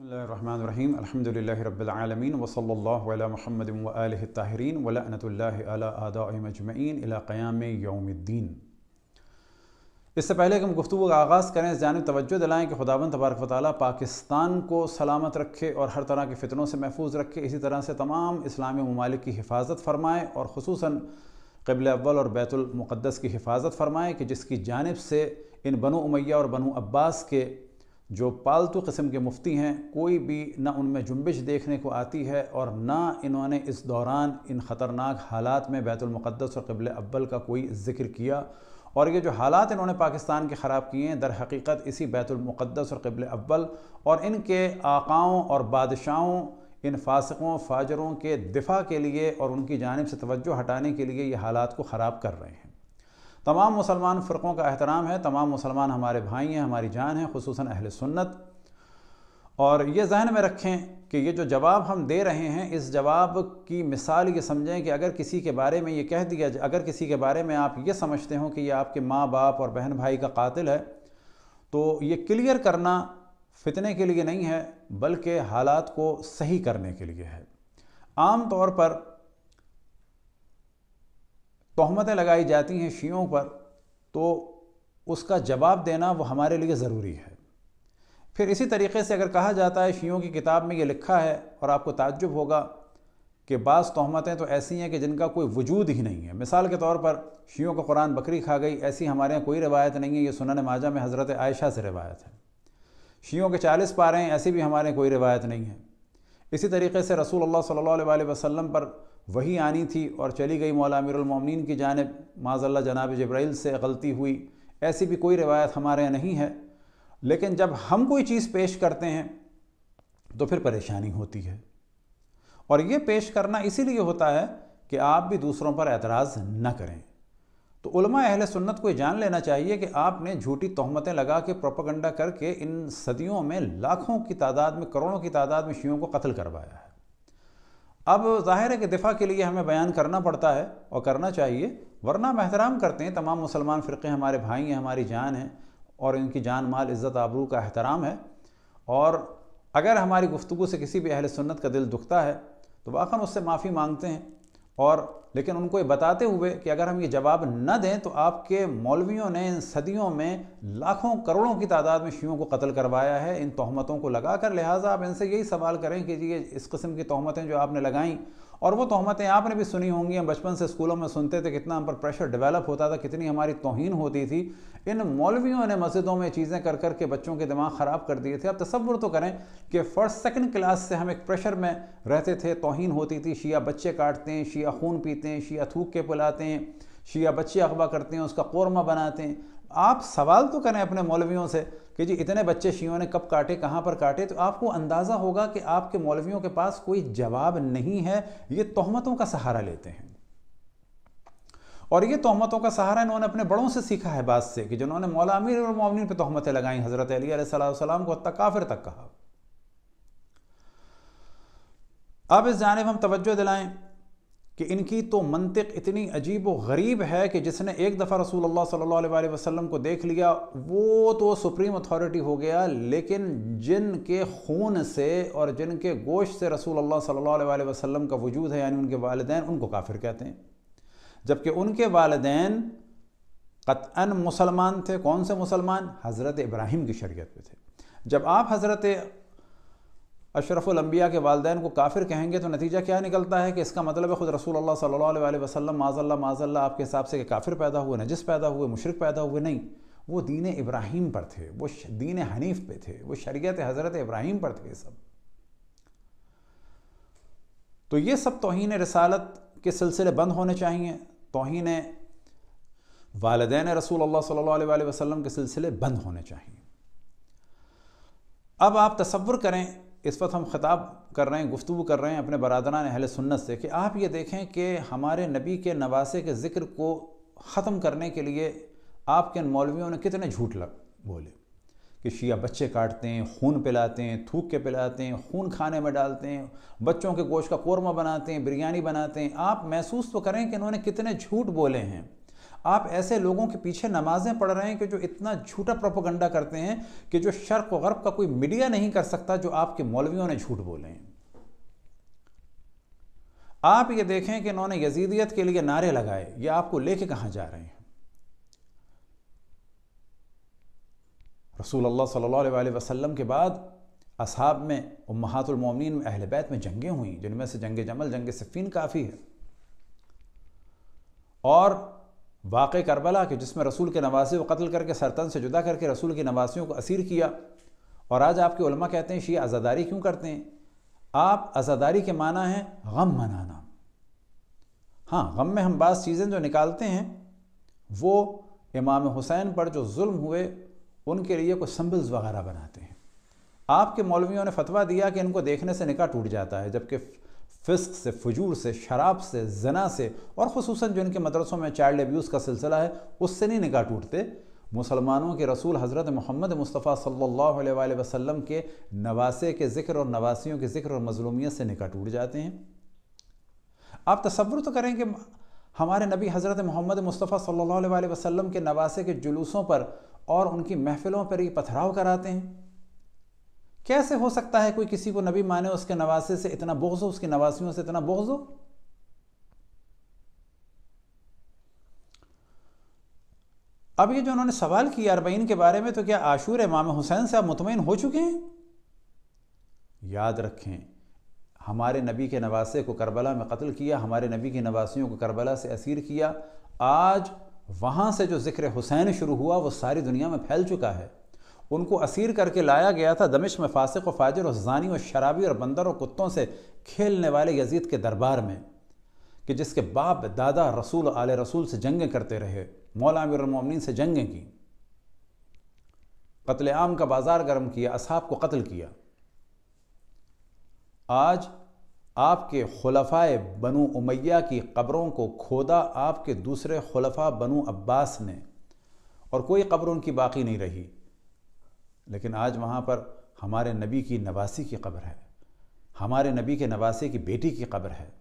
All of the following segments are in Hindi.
बसमीम अल्हम्दुलिल्लाहि रब्बिल आलमीन वसल्लल्लाहु अला मुहम्मद क़याम यौमिद्दीन इससे पहले कि हम गुफ्तु का आगाज़ करें जानब तवज्जो दिलाएँ कि खुदाबंद तबारक वाली पाकिस्तान को सलामत रखे और हर तरह के फ़ितनों से महफूज रखे इसी तरह से तमाम इस्लामी ममालिक की हिफाजत फरमाएँ और खसूस कबल अव्वल और बैतुलमक़दस की हिफाजत फरमाएँ कि जिसकी जानब से इन बनो उमैया और बनु अब्बास के जो पालतू कस्म के मुफ्ती हैं कोई भी ना उनमें जुम्बिश देखने को आती है और ना इन्होंने इस दौरान इन ख़तरनाक हालात में बैतुलमक़दस और कबल अब्बल का कोई जिक्र किया और ये जो हालात इन्होंने पाकिस्तान के ख़राब किए हैं दर हकीकत इसी बैतुलमक़दस और कबल अब्बल और इनके आकाओं और बादशाहों इन फासकों फाजरों के दिफा के लिए और उनकी जानब से तोज्जो हटाने के लिए ये हालात को ख़राब कर रहे हैं तमाम मुसलमान फ़िरक़ों का एहतराम है तमाम मुसलमान हमारे भाई हैं हमारी जान हैं खसूस अहल सुन्नत और ये जहन में रखें कि ये जो जवाब हम दे रहे हैं इस जवाब की मिसाल ये समझें कि अगर किसी के बारे में ये कह दिया अगर किसी के बारे में आप ये समझते हो कि ये आपके माँ बाप और बहन भाई का कातिल है तो ये क्लियर करना फितने के लिए नहीं है बल्कि हालात को सही करने के लिए है आम तौर पर तहमतें लगाई जाती हैं शीयों पर तो उसका जवाब देना वो हमारे लिए ज़रूरी है फिर इसी तरीके से अगर कहा जाता है शीयों की किताब में ये लिखा है और आपको ताज्जुब होगा कि बाज़ तहमतें तो ऐसी हैं कि जिनका कोई वजूद ही नहीं है मिसाल के तौर पर शीयों को कुरान बकरी खा गई ऐसी हमारे यहाँ कोई रवायत नहीं है ये सुनने माजा में हज़रत आयशा से रवायत है शीयों के चालीस पारे हैं ऐसी भी हमारे कोई रवायत नहीं है इसी तरीके से रसूल अल्लाह सल्लल्लाहु अलैहि वसल्लम पर वही आनी थी और चली गई मौला अमीरमिन की जानब माजल्ला जनाब जब्राइल से गलती हुई ऐसी भी कोई रिवायत हमारे यहाँ नहीं है लेकिन जब हम कोई चीज़ पेश करते हैं तो फिर परेशानी होती है और ये पेश करना इसीलिए होता है कि आप भी दूसरों पर एतराज़ न करें तो उलमा अहल सुन्नत को जान लेना चाहिए कि आपने झूठी तहमतें लगा के प्रोपागंडा करके इन सदियों में लाखों की तादाद में करोड़ों की तादाद में शियों को कत्ल करवाया है अब जाहिर है कि दिफा के लिए हमें बयान करना पड़ता है और करना चाहिए वरना में एहतराम करते हैं तमाम मुसलमान फ़िरक़े हमारे भाई हैं हमारी जान हैं और इनकी जान माल इज़्ज़त आबरू का एहतराम है और अगर हमारी गुफ्तु से किसी भी अहल सुन्नत का दिल दुखता है तो वाक़ा उससे माफ़ी मांगते हैं और लेकिन उनको ये बताते हुए कि अगर हम ये जवाब न दें तो आपके मौलवियों ने इन सदियों में लाखों करोड़ों की तादाद में शीयों को कत्ल करवाया है इन तहमतों को लगा कर लिहाजा आप इनसे यही सवाल करें कि ये इस किस्म की तहमतें जो आपने लगाईं और वो तहमतें आपने भी सुनी होंगी हम बचपन से स्कूलों में सुनते थे कितना हम पर प्रेशर डेवलप होता था कितनी हमारी तोहन होती थी इन मौलवियों ने मस्जिदों में चीज़ें कर कर के बच्चों के दिमाग ख़राब कर दिए थे अब तस्वुर तो करें कि फ़र्स्ट सेकेंड क्लास से हम एक प्रेशर में रहते थे तोहन होती थी शिया बच्चे काटते हैं शिया खून पीते देते हैं शिया थूक के पिलाते हैं शिया बच्चे अगवा करते हैं उसका कौरमा बनाते हैं आप सवाल तो करें अपने मौलवियों से कि जी इतने बच्चे शियों ने कब काटे कहाँ पर काटे तो आपको अंदाज़ा होगा कि आपके मौलवियों के पास कोई जवाब नहीं है ये तहमतों का सहारा लेते हैं और ये तहमतों का सहारा इन्होंने अपने बड़ों से सीखा है बात से कि जिन्होंने मौला अमीर और मोमिन पर तहमतें लगाई हज़रत अली सलाम को हत्या काफिर तक कहा अब इस जानब हम तवज्जो दिलाएं कि इनकी तो मनतिक इतनी अजीब व गरीब है कि जिसने एक दफ़ा रसूल अल्लाह सल्लल्लाहु अलैहि वसल्लम को देख लिया वो तो सुप्रीम अथॉरिटी हो गया लेकिन जिन के खून से और जिन के से रसूल अल्लाह सल्लल्लाहु अलैहि वसल्लम का वजूद है यानी उनके वालदेन उनको काफिर कहते हैं जबकि उनके वालदेन कतअन मुसलमान थे कौन से मुसलमान हज़रत इब्राहिम की शरीयत पर थे जब आप हज़रत अशरफुलम्बिया के वालदेन को काफिर कहेंगे तो नतीजा क्या निकलता है कि इसका मतलब है ख़ुद रसूल अल्लाह सल्लल्लाहु अलैहि वसल्लम माजल्ला माजल्ला आपके हिसाब से काफिर पैदा हुए नजिस पैदा हुए मुशरक पैदा हुए नहीं वो दीन इब्राहिम पर थे वो दीन हनीफ पे थे वो शरीयत हज़रत इब्राहिम पर थे सब तो ये सब तोहन रसालत के सिलसिले बंद होने चाहिए तोहन वालदे रसूल अल्लाह सल्लल्लाहु अलैहि वसल्लम के सिलसिले बंद होने चाहिए अब आप तस्वुर करें इस वक्त हम ख़िताब कर रहे हैं गुफ्तु कर रहे हैं अपने बरदरान अहल सुन्नत से कि आप ये देखें कि हमारे नबी के नवासे के ज़िक्र को ख़त्म करने के लिए आपके मौलवियों ने कितने झूठ लग बोले कि शिया बच्चे काटते हैं खून पिलाते हैं थूक के पिलाते हैं खून खाने में डालते हैं बच्चों के गोश का कौरमा बनाते हैं बिरयानी बनाते हैं आप महसूस तो करें कि इन्होंने कितने झूठ बोले हैं आप ऐसे लोगों के पीछे नमाजें पढ़ रहे हैं कि जो इतना झूठा प्रोपोगंडा करते हैं कि जो शर्क व गर्ब का कोई मीडिया नहीं कर सकता जो आपके मौलवियों ने झूठ बोले हैं आप ये देखें कि इन्होंने यजीदियत के लिए नारे लगाए ये आपको लेके कहा जा रहे हैं रसूल अल्लाह सल्लल्लाहु अलैहि वसल्लम के बाद असहाब में उम्मातुलमोमिन में अहल बैत में जंगें हुई जिनमें से जंग जमल जंग सिफ़ीन काफ़ी है और वाक़ करबला के जिसमें रसूल के नवासी को कत्ल करके सरतन से जुदा करके रसूल के नवासियों को असीर किया और आज आपके उलमा कहते हैं शी आज़ादारी क्यों करते हैं आप आज़ादारी के माना है गम मनाना हाँ गम में हम बाज़ चीज़ें जो निकालते हैं वो इमाम हुसैन पर जो जुल्म हुए उनके लिए कुछ सम्बल्स वगैरह बनाते हैं आपके मौलवियों ने फतवा दिया कि इनको देखने से निका टूट जाता है जबकि फ़िस्क से फजूर से शराब से जना से और खसूस जो इनके मदरसों में चाइल्ड एब्यूज़ का सिलसिला है उससे नहीं निकाह टूटते मुसलमानों के रसूल हज़रत मोहम्मद मुस्तफ़ा सल्ला अलैहि के नवासे के ज़िक्र और नवासियों के ज़िक्र और मजलूमियत से निकाह टूट जाते हैं आप तस्वुर तो करें कि हमारे नबी हज़रत मोहम्मद मुस्तफ़ा सल्ला वसलम के नवासे के जुलूसों पर और उनकी महफ़िलों पर ये पथराव कराते हैं कैसे हो सकता है कोई किसी को नबी माने उसके नवासे से इतना बोझ हो उसके नवासियों से इतना बोझ हो अब ये जो उन्होंने सवाल किया अरबईन के बारे में तो क्या आशूर इमाम हुसैन से आप मुतमिन हो चुके हैं याद रखें हमारे नबी के नवासे को करबला में कत्ल किया हमारे नबी के नवासियों को करबला से असीर किया आज वहां से जो ज़िक्र हुसैन शुरू हुआ वो सारी दुनिया में फैल चुका है उनको असीर करके लाया गया था दमिश में फासिक व फाजिर और जानी और शराबी और बंदर और कुत्तों से खेलने वाले यजीद के दरबार में कि जिसके बाप दादा रसूल आल रसूल से जंगें करते रहे मौला से जंगें की आम का बाज़ार गर्म किया असहाब को कत्ल किया आज आपके खलफा बनु उमैया की कब्रों को खोदा आपके दूसरे खलफा बनु अब्बास ने और कोई कब्र उनकी बाकी नहीं रही लेकिन आज वहाँ पर हमारे नबी की नवासी की कब्र है हमारे नबी के नवासे की बेटी की कब्र है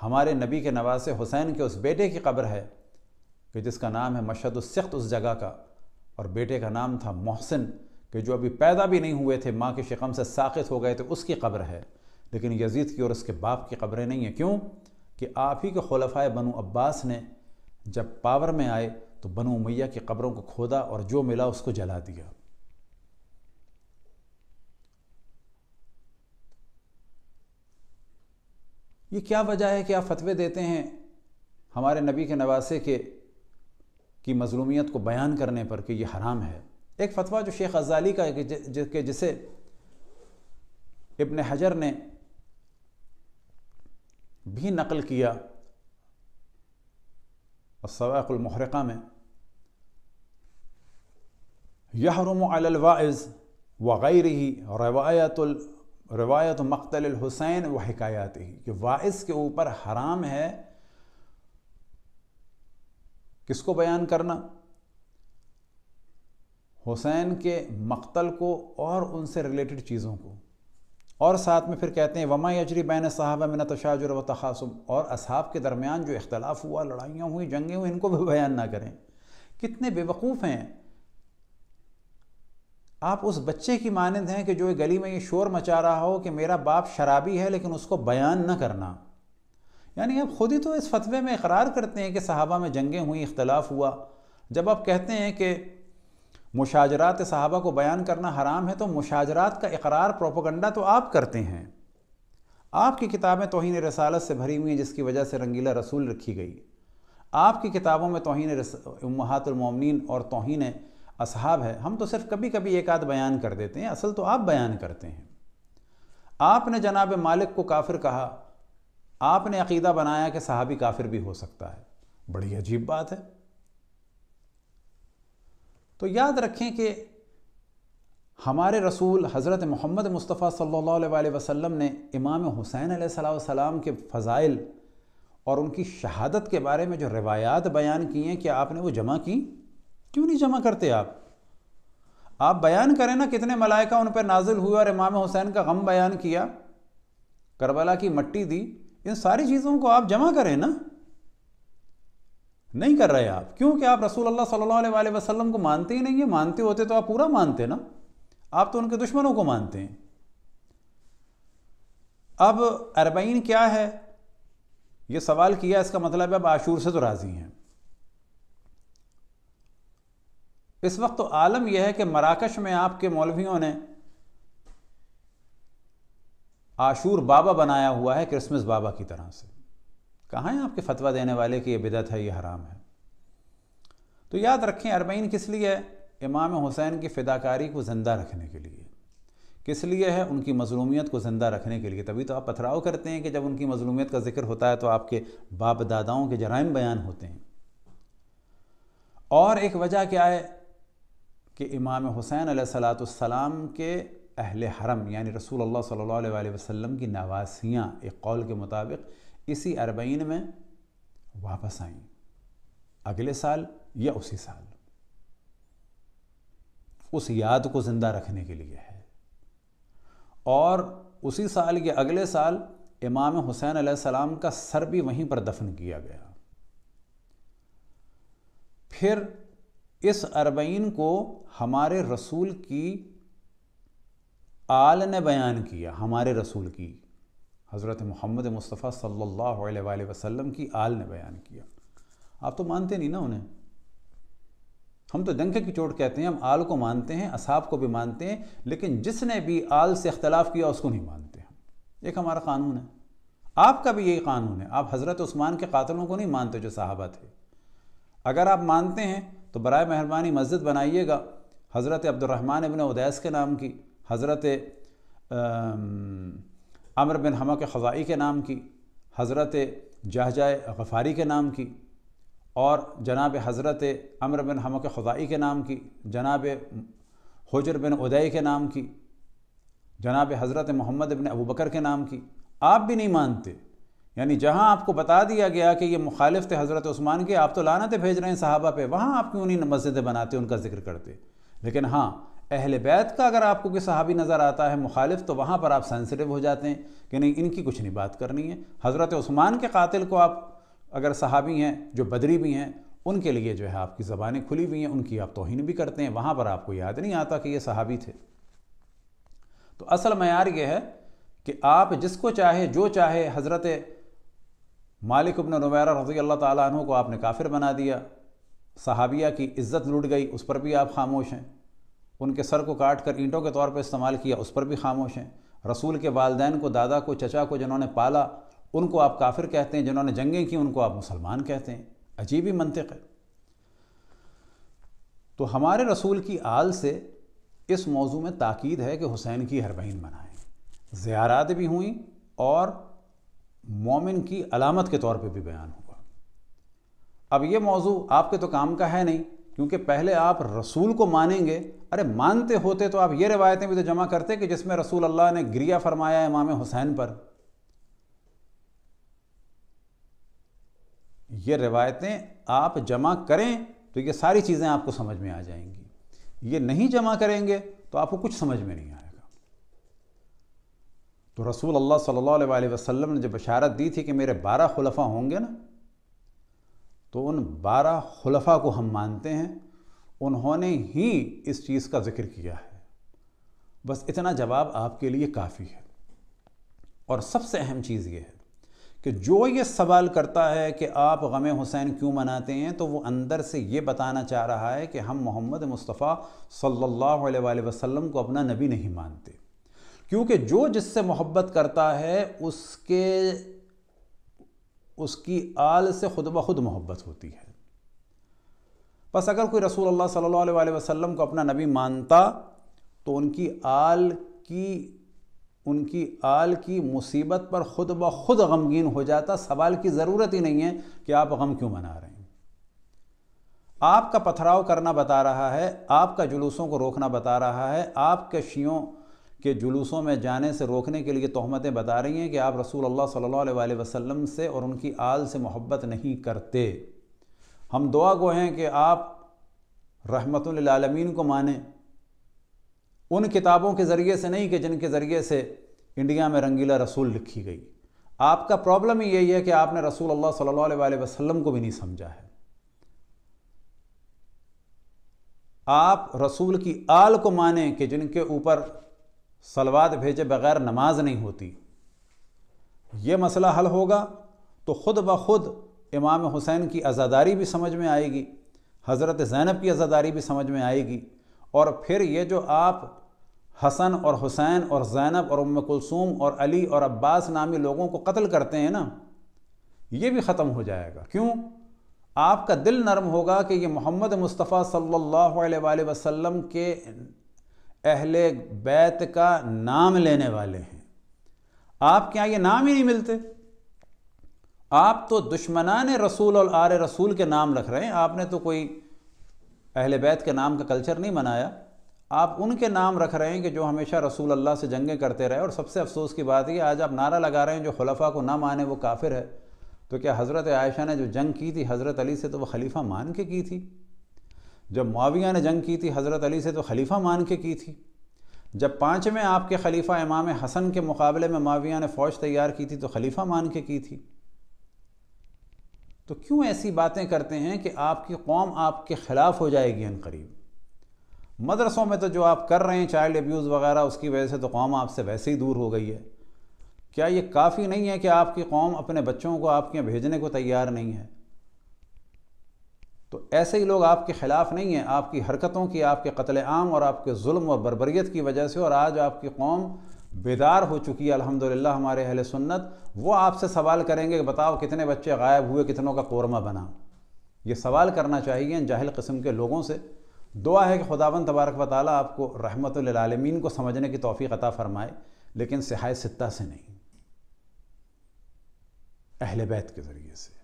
हमारे नबी के नवासे हुसैन के उस बेटे की कब्र है कि जिसका नाम है मशद सख्त उस जगह का और बेटे का नाम था मोहसिन कि जो अभी पैदा भी नहीं हुए थे माँ के शिकम से साखित हो गए थे उसकी कब्र है लेकिन यजीद की और उसके बाप की कब्रें नहीं हैं क्यों कि आप ही के खलफा बनु अब्बास ने जब पावर में आए तो बनु मैया की कब्रों को खोदा और जो मिला उसको जला दिया ये क्या वजह है कि आप फतवे देते हैं हमारे नबी के नवासे के की मजलूमियत को बयान करने पर कि यह हराम है एक फतवा जो शेख अजाली का है जिसे इबन हजर ने भी नकल किया सवाक़ुलमहरक़ा में यहरम अलवाइज़ वग़ैर ही रवायतुल रवायत मकतल हुसैन व हकायात ही कि वाइस के ऊपर हराम है किसको बयान करना हुसैन के मकतल को और उनसे रिलेटेड चीज़ों को और साथ में फिर कहते हैं वमा यजरी बैन साहबा मिन तशाजुर व तखासम और असहाब के दरमियान जो इख्तलाफ हुआ लड़ाइयाँ हुई जंगें हुई इनको भी बयान ना करें कितने बेवकूफ़ हैं आप उस बच्चे की मानंद हैं कि जो गली में ये शोर मचा रहा हो कि मेरा बाप शराबी है लेकिन उसको बयान न करना यानी आप ख़ुद ही तो इस फतवे में इकरार करते हैं कि सहाबा में जंगें हुई इख्तलाफ हुआ जब आप कहते हैं कि मुशाजरात सहाबा को बयान करना हराम है तो मुशाजरात का इकरार प्रोपोगंडा तो आप करते हैं आपकी किताबें तोहन रसालत से भरी हुई हैं जिसकी वजह से रंगीला रसूल रखी गई आपकी किताबों में तोहन महातमिन और तोहन असहाब है हम तो सिर्फ कभी कभी एक आध बयान कर देते हैं असल तो आप बयान करते हैं आपने जनाब मालिक को काफिर कहा आपने अकीदा बनाया कि सहाबी काफिर भी हो सकता है बड़ी अजीब बात है तो याद रखें कि हमारे रसूल हज़रत मोहम्मद मुस्तफ़ा सल्लल्लाहु अलैहि वसल्लम ने इमाम हुसैन सलाम के फ़ज़ाइल और उनकी शहादत के बारे में जो रिवायात बयान की हैं क्या आपने वो जमा की क्यों नहीं जमा करते आप आप बयान करें ना कितने मलाइका उन पर नाजिल हुए और इमाम हुसैन का गम बयान किया करबला की मट्टी दी इन सारी चीज़ों को आप जमा करें ना नहीं कर रहे आप क्योंकि आप रसूल अल्लाह सल्लल्लाहु अलैहि वसल्लम को मानते ही नहीं है मानते होते तो आप पूरा मानते ना आप तो उनके दुश्मनों को मानते हैं अब अरबईन क्या है ये सवाल किया इसका मतलब है अब आशूर से तो राज़ी हैं इस वक्त तो आलम यह है कि मराकश में आपके मौलवियों ने आशूर बाबा बनाया हुआ है क्रिसमस बाबा की तरह से कहाँ हैं आपके फतवा देने वाले कि यह बिदत है ये हराम है तो याद रखें अरबईन किस लिए है इमाम हुसैन की फ़िदाकारी को ज़िंदा रखने के लिए किस लिए है उनकी मजलूमियत को ज़िंदा रखने के लिए तभी तो आप पथराव करते हैं कि जब उनकी मजलूमियत का जिक्र होता है तो आपके बाप दादाओं के जराइम बयान होते हैं और एक वजह क्या है कि इमाम हुसैन सलाम के अहल हरम यानी रसूल अल्लाह सल्लल्लाहु अलैहि वसल्लम की नवासियाँ एक कौल के मुताबिक इसी अरबईन में वापस आईं अगले साल या उसी साल उस याद को ज़िंदा रखने के लिए है और उसी साल के अगले साल इमाम हुसैन सलाम का सर भी वहीं पर दफन किया गया फिर इस अरबईन को हमारे रसूल की आल ने बयान किया हमारे रसूल की हज़रत मोहम्मद मुस्तफ़ा सल्लल्लाहु अलैहि वसल्लम की आल ने बयान किया आप तो मानते नहीं ना उन्हें हम तो दंगे की चोट कहते हैं हम आल को मानते हैं असाब को भी मानते हैं लेकिन जिसने भी आल से अख्तलाफ किया उसको नहीं मानते हम एक हमारा कानून है आपका भी यही कानून है आप हज़रत उस्मान के कातलों को नहीं मानते जो साहबा थे अगर आप मानते हैं तो बर मेहरबानी मस्जिद बनाइएगा हज़रत अब्दुलरहमान इबन उदैस के नाम की हज़रत अमर बिन हम के ख़ज़ाई के नाम की हज़रत जहजाय गफ़ारी के नाम की और जनाब हज़रत अमर बिन हम के ख़ाई के नाम की जनाब हजर बिन उदय के नाम की जनाब हज़रत मोहम्मद बिन अबू बकर के नाम की आप भी नहीं मानते यानी जहाँ आपको बता दिया गया कि ये मुखालिफ थे हज़रत उस्मान के आप तो लानतें भेज रहे हैं सहाबा पे वहाँ आप क्यों नहीं मस्जिदें बनाते उनका जिक्र करते लेकिन हाँ अहल बैत का अगर आपको कोई सहाबी नज़र आता है मुखालिफ तो वहाँ पर आप सेंसिटिव हो जाते हैं कि नहीं इनकी कुछ नहीं बात करनी है हज़रत उस्मान के कातिल को आप अगर सहाबी हैं जो बदरी भी हैं उनके लिए जो है आपकी ज़बानें खुली हुई हैं उनकी आप तोहन भी करते हैं वहाँ पर आपको याद नहीं आता कि ये सहाबी थे तो असल मैार ये है कि आप जिसको चाहे जो चाहे हज़रत मालिक अपन नुमैरा रजी अल्लाह तु को आपने काफिर बना दिया सहाबिया की इज्जत लूट गई उस पर भी आप खामोश हैं उनके सर को काट कर ईंटों के तौर पर इस्तेमाल किया उस पर भी खामोश हैं रसूल के वालदेन को दादा को चचा को जिन्होंने पाला उनको आप काफिर कहते हैं जिन्होंने जंगें की उनको आप मुसलमान कहते हैं अजीब ही मनतिक है तो हमारे रसूल की आल से इस मौजू में ताकीद है कि हुसैन की हरबहन बनाएं ज़्यारात भी हुई और मोमिन की अलामत के तौर पे भी बयान होगा अब ये मौजू आपके तो काम का है नहीं क्योंकि पहले आप रसूल को मानेंगे अरे मानते होते तो आप ये रिवायतें भी तो जमा करते कि जिसमें रसूल अल्लाह ने गिरिया फरमाया इमाम हुसैन पर ये रिवायतें आप जमा करें तो ये सारी चीज़ें आपको समझ में आ जाएंगी ये नहीं जमा करेंगे तो आपको कुछ समझ में नहीं आएगा तो रसूल अल्लाह सल्लल्लाहु अलैहि वसल्लम ने जब बशारत दी थी कि मेरे बारह खुलफा होंगे ना तो उन बारह खुलफा को हम मानते हैं उन्होंने ही इस चीज़ का जिक्र किया है बस इतना जवाब आपके लिए काफ़ी है और सबसे अहम चीज़ ये है कि जो ये सवाल करता है कि आप गम हुसैन क्यों मनाते हैं तो वो अंदर से ये बताना चाह रहा है कि हम मोहम्मद मुस्तफ़ा सल्लल्लाहु अलैहि वसल्लम को अपना नबी नहीं मानते क्योंकि जो जिससे मोहब्बत करता है उसके उसकी आल से खुद ब खुद मोहब्बत होती है बस अगर कोई रसूल अल्लाह सल्लल्लाहु अलैहि वसल्लम को अपना नबी मानता तो उनकी आल की उनकी आल की मुसीबत पर खुद ब खुद गमगीन हो जाता सवाल की ज़रूरत ही नहीं है कि आप गम क्यों मना रहे हैं आपका पथराव करना बता रहा है आपका जुलूसों को रोकना बता रहा है आपके शियों के जुलूसों में जाने से रोकने के लिए तहमतें बता रही हैं कि आप रसूल अल्लाह सल्लल्लाहु अलैहि वसल्लम से और उनकी आल से मोहब्बत नहीं करते हम दुआ को हैं कि आप रहमतमीन को माने उन किताबों के ज़रिए से नहीं कि जिनके ज़रिए से इंडिया में रंगीला रसूल लिखी गई आपका प्रॉब्लम ही यही है कि आपने रसूल अल्लाह सल्लल्लाहु अलैहि वसल्लम को भी नहीं समझा है आप रसूल की आल को माने कि जिनके ऊपर सलवात भेजे बगैर नमाज नहीं होती ये मसला हल होगा तो ख़ुद ब खुद इमाम हुसैन की आज़ादारी भी समझ में आएगी हज़रत ज़ैनब की आज़ादारी भी समझ में आएगी और फिर ये जो आप हसन और हुसैन और ज़ैनब और उम कुलसूम और अली और अब्बास नामी लोगों को कत्ल करते हैं ना ये भी ख़त्म हो जाएगा क्यों आपका दिल नरम होगा कि ये मोहम्मद मुस्तफ़ा सल्लल्लाहु अलैहि वसल्लम के अहले बैत का नाम लेने वाले हैं आपके यहाँ ये नाम ही नहीं मिलते आप तो दुश्मनान रसूल और आर रसूल के नाम रख रहे हैं आपने तो कोई अहल बैत के नाम का कल्चर नहीं मनाया आप उनके नाम रख रहे हैं कि जो हमेशा रसूल अल्लाह से जंगें करते रहे और सबसे अफसोस की बात है कि आज आप नारा लगा रहे हैं जो खलफा को ना माने वो काफिर है तो क्या हज़रत आयशा ने जो जंग की थी हज़रत अली से तो वह खलीफा मान के की थी जब माविया ने जंग की थी हज़रत अली से तो खलीफा मान के की थी जब पाँचवें आपके खलीफा इमाम हसन के मुकाबले में माविया ने फ़ौज तैयार की थी तो खलीफा मान के की थी तो क्यों ऐसी बातें करते हैं कि आपकी कौम आपके ख़िलाफ़ हो जाएगी इन करीब मदरसों में तो जो आप कर रहे हैं चाइल्ड एब्यूज़ वगैरह उसकी वजह से तो कौम आपसे वैसे ही दूर हो गई है क्या ये काफ़ी नहीं है कि आपकी कौम अपने बच्चों को आपके भेजने को तैयार नहीं है तो ऐसे ही लोग आपके ख़िलाफ़ नहीं हैं आपकी हरकतों की आपके कत्ल आम और आपके जुल्म और बरबरीत की वजह से और आज आपकी कौम बेदार हो चुकी है अल्हम्दुलिल्लाह हमारे अहले सुन्नत वो आपसे सवाल करेंगे कि बताओ कितने बच्चे गायब हुए कितनों का कोरमा बना ये सवाल करना चाहिए इन जाहिल कस्म के लोगों से दुआ है कि खुदावन तबारक व आपको रहमत आलमीन को समझने की तोफ़ी अता फ़रमाए लेकिन सिहाय सित्ता से नहीं अहल बैत के ज़रिए से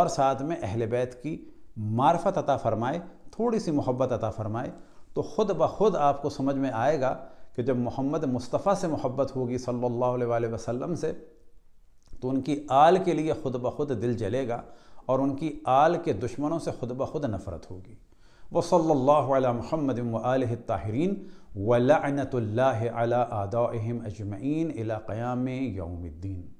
और साथ में अहल बैत की मार्फत अता फरमाए थोड़ी सी मोहब्बत अता फरमाए तो ख़ुद ब खुद आपको समझ में आएगा कि जब मोहम्मद मुस्तफ़ा से मोहब्बत होगी सल्लल्लाहु अलैहि वसल्लम से तो उनकी आल के लिए ख़ुद ब खुद दिल जलेगा और उनकी आल के दुश्मनों से ख़ुद ब खुद नफ़रत होगी वह सल्ला महमद आल ताहरीन वलानत आला अजमैन अला क़याम यौमद्दीन